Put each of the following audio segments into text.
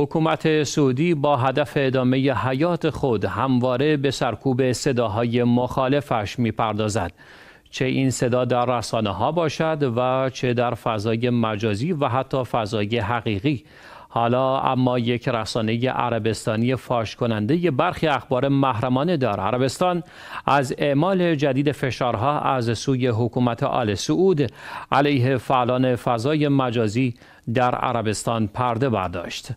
حکومت سعودی با هدف ادامه حیات خود همواره به سرکوب صداهای مخالفش میپردازد چه این صدا در رسانه ها باشد و چه در فضای مجازی و حتی فضای حقیقی حالا اما یک رسانه عربستانی فاش کننده برخی اخبار محرمانه در عربستان از اعمال جدید فشارها از سوی حکومت آل سعود علیه فعالان فضای مجازی در عربستان پرده برداشت.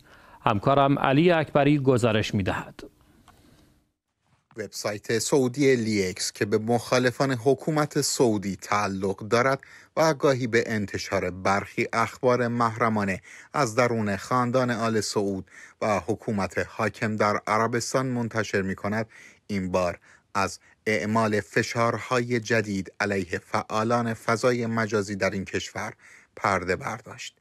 همکارم علی اکبری گزارش می دهد. وبسایت سعودی لیکس که به مخالفان حکومت سعودی تعلق دارد و گاهی به انتشار برخی اخبار محرمانه از درون خاندان آل سعود و حکومت حاکم در عربستان منتشر می کند این بار از اعمال فشارهای جدید علیه فعالان فضای مجازی در این کشور پرده برداشت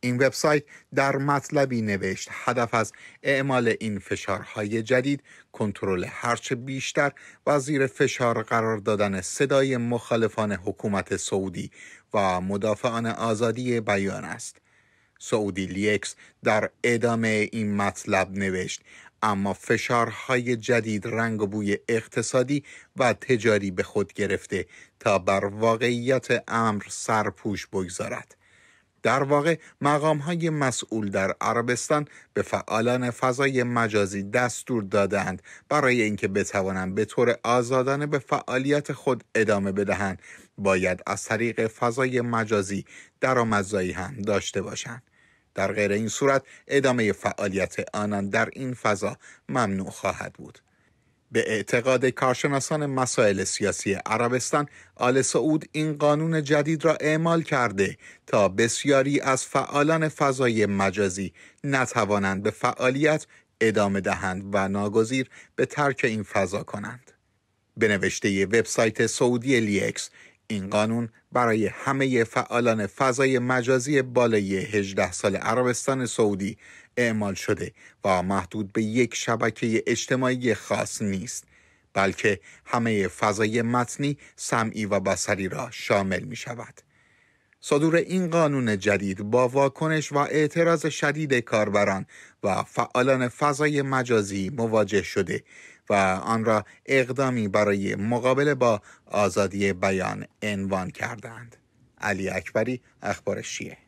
این وبسایت در مطلبی نوشت هدف از اعمال این فشارهای جدید کنترل هرچه بیشتر و زیر فشار قرار دادن صدای مخالفان حکومت سعودی و مدافعان آزادی بیان است سعودی لیکس در ادامه این مطلب نوشت اما فشارهای جدید رنگ و بوی اقتصادی و تجاری به خود گرفته تا بر واقعیت امر سرپوش بگذارد در واقع مقام های مسئول در عربستان به فعالان فضای مجازی دستور دادند برای اینکه بتوانند به طور آزادانه به فعالیت خود ادامه بدهند باید از طریق فضای مجازی درآمدزایی هم داشته باشند در غیر این صورت ادامه فعالیت آنان در این فضا ممنوع خواهد بود به اعتقاد کارشناسان مسائل سیاسی عربستان آل سعود این قانون جدید را اعمال کرده تا بسیاری از فعالان فضای مجازی نتوانند به فعالیت ادامه دهند و ناگزیر به ترک این فضا کنند. به نوشته وبسایت سعودی لیکس این قانون برای همه فعالان فضای مجازی بالای 18 سال عربستان سعودی اعمال شده و محدود به یک شبکه اجتماعی خاص نیست بلکه همه فضای متنی سمعی و بصری را شامل می شود. صدور این قانون جدید با واکنش و اعتراض شدید کاربران و فعالان فضای مجازی مواجه شده و آن را اقدامی برای مقابله با آزادی بیان عنوان کردند علی اکبری اخبار شیعه